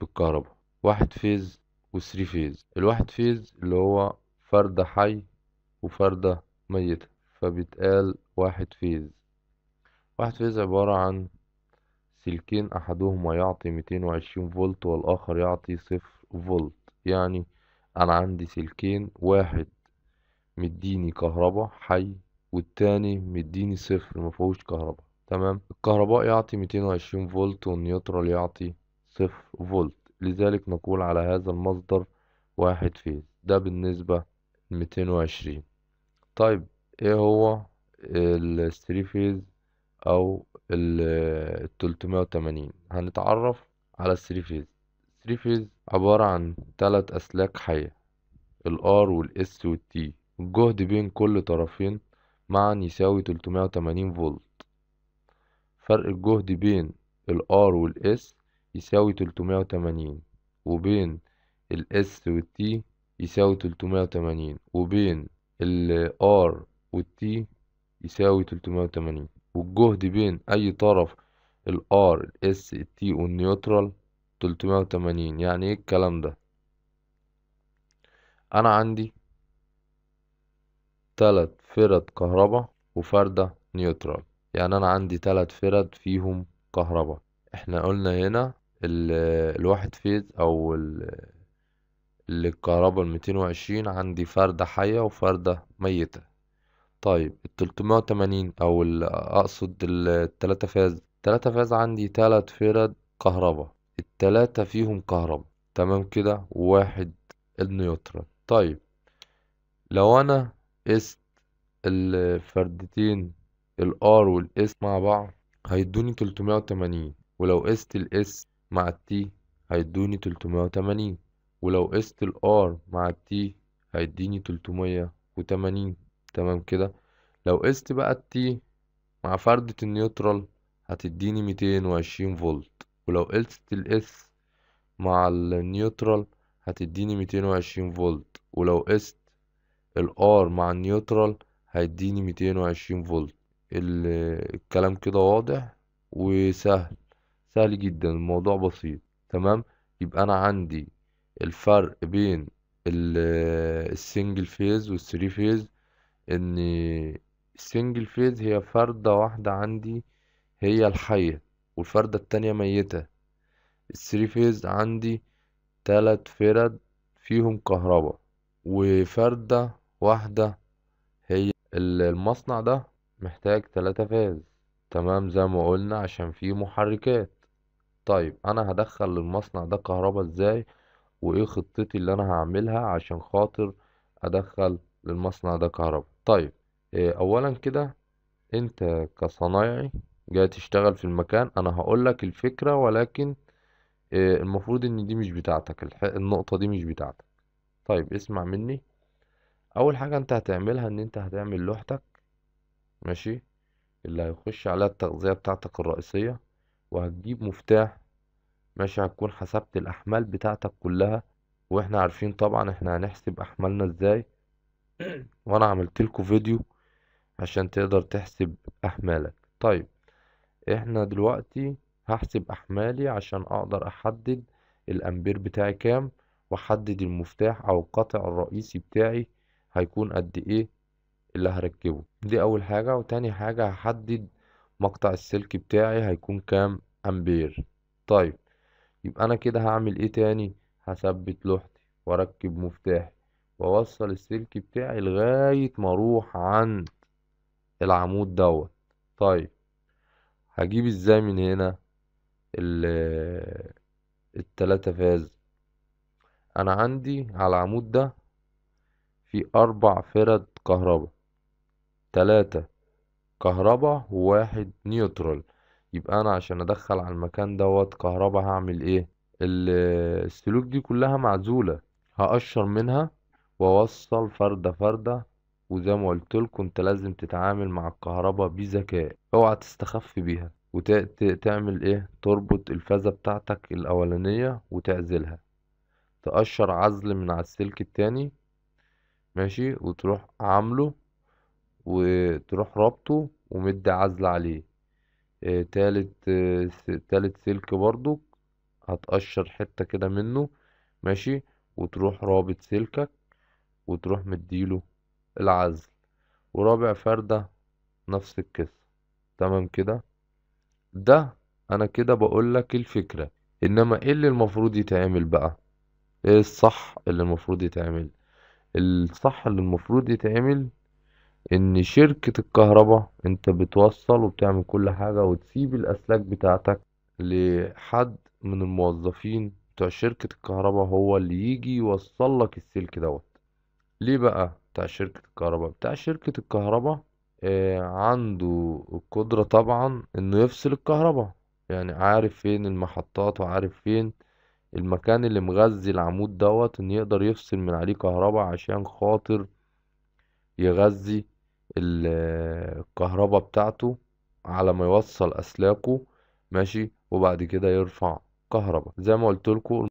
بالكهرباء واحد فيز وثري فيز الواحد فيز اللي هو فردة حي وفردة ميتة فبيتقال واحد فيز واحد فيز عبارة عن سلكين أحدهما يعطي ميتين وعشرين فولت والآخر يعطي صفر فولت يعني أنا عندي سلكين واحد مديني كهربا حي والتاني مديني صفر مفهوش كهربا تمام الكهرباء يعطي ميتين وعشرين فولت والنيوترال يعطي صفر فولت لذلك نقول على هذا المصدر واحد فيز ده بالنسبة لميتين وعشرين طيب ايه هو الثري فيز او التلتمية وتمانين هنتعرف على الثري فيز الثري فيز عبارة عن تلات أسلاك حية الار والاس والتي الجهد بين كل طرفين معا يساوي تلتمية وتمانين فولت فرق الجهد بين الار والاس يساوي تلتمية وتمانين وبين الاس والتي يساوي تلتمية وتمانين وبين الار والتي يساوي تلتمية وتمانين والجهد بين أي طرف الار الاس التي والنيوترال تلتمية وتمانين يعني ايه الكلام ده أنا عندي تلت فرد كهربا وفردة نيوترال يعني أنا عندي تلت فرد فيهم كهربا احنا قلنا هنا الواحد فيز او الكهرباء الميتين وعشرين عندي فردة حية وفردة ميتة طيب التلتمية وتمانين او اقصد التلاتة فاز التلاتة فاز عندي تلات فرد كهرباء التلاتة فيهم كهرباء تمام كده وواحد النيوترون طيب لو انا قست الفردتين الار والاس مع بعض هيدوني تلتمية وتمانين ولو قست الاس مع التي هيدوني تلتمية وتمانين ولو قست الار مع التي هيديني تلتمية وتمانين تمام كده لو قست بقى التي مع فردة النيوترال هتديني ميتين وعشرين فولت ولو قست الاس مع النيوترال هتديني ميتين وعشرين فولت ولو قست الار مع النيوترال هيديني ميتين وعشرين فولت الكلام كده واضح وسهل سهل جدا الموضوع بسيط تمام يبقى انا عندي الفرق بين السنجل فيز والثري فيز ان السنجل فيز هي فردة واحدة عندي هي الحية والفردة التانية ميتة الثري فيز عندي تلات فرد فيهم كهرباء وفردة واحدة هي المصنع ده محتاج تلاتة فاز تمام زي ما قلنا عشان فيه محركات طيب انا هدخل المصنع ده كهربا ازاي وايه خطتي اللي انا هعملها عشان خاطر ادخل للمصنع ده كهربا طيب إيه اولا كده انت كصنايعي جاي تشتغل في المكان انا هقولك الفكرة ولكن إيه المفروض ان دي مش بتاعتك النقطة دي مش بتاعتك طيب اسمع مني اول حاجة انت هتعملها ان انت هتعمل لوحتك ماشي اللي هيخش عليها التغذية بتاعتك الرئيسية وهتجيب مفتاح ماشي هتكون حسبت الأحمال بتاعتك كلها واحنا عارفين طبعا احنا هنحسب أحمالنا ازاي وانا عملتلكوا فيديو عشان تقدر تحسب أحمالك طيب احنا دلوقتي هحسب أحمالي عشان أقدر أحدد الأمبير بتاعي كام وأحدد المفتاح أو القطع الرئيسي بتاعي هيكون قد إيه اللي هركبه دي أول حاجة وتاني حاجة هحدد مقطع السلك بتاعي هيكون كام امبير طيب يبقى انا كده هعمل ايه تاني هثبت لوحتي واركب مفتاحي واوصل السلك بتاعي لغاية ما اروح عند العمود دوت طيب هجيب ازاي من هنا التلاتة فاز انا عندي على العمود ده في اربع فرد كهرباء تلاتة كهربا وواحد نيوترال يبقى انا عشان ادخل على المكان دوت كهربا هعمل ايه السلوك دي كلها معزولة هقشر منها واوصل فردة فردة وزي ما قلت لكم انت لازم تتعامل مع الكهرباء بذكاء اوعى تستخف بيها وتعمل ايه تربط الفازة بتاعتك الاولانية وتعزلها تقشر عزل من على السلك التاني ماشي وتروح عامله وتروح رابطه ومد عزل عليه آه تالت آه تالت سلك برضو هتقشر حتة كده منه ماشي وتروح رابط سلكك وتروح مديله العزل ورابع فردة نفس القصة تمام كده ده انا كده بقولك الفكرة انما ايه اللي المفروض يتعمل بقى ايه الصح اللي المفروض يتعمل الصح اللي المفروض يتعمل ان شركة الكهرباء انت بتوصل وبتعمل كل حاجة وتسيب الاسلاك بتاعتك لحد من الموظفين بتوع شركة الكهرباء هو اللي يجي يوصل لك السلك دوت ليه بقى بتاع شركة الكهرباء بتاع شركة الكهرباء آه عنده القدرة طبعا انه يفصل الكهرباء يعني عارف فين المحطات وعارف فين المكان اللي مغذي العمود دوت ان يقدر يفصل من عليه كهرباء عشان خاطر يغذي الكهرباء بتاعته على ما يوصل اسلاكه ماشي وبعد كده يرفع كهرباء زي ما قلت لكم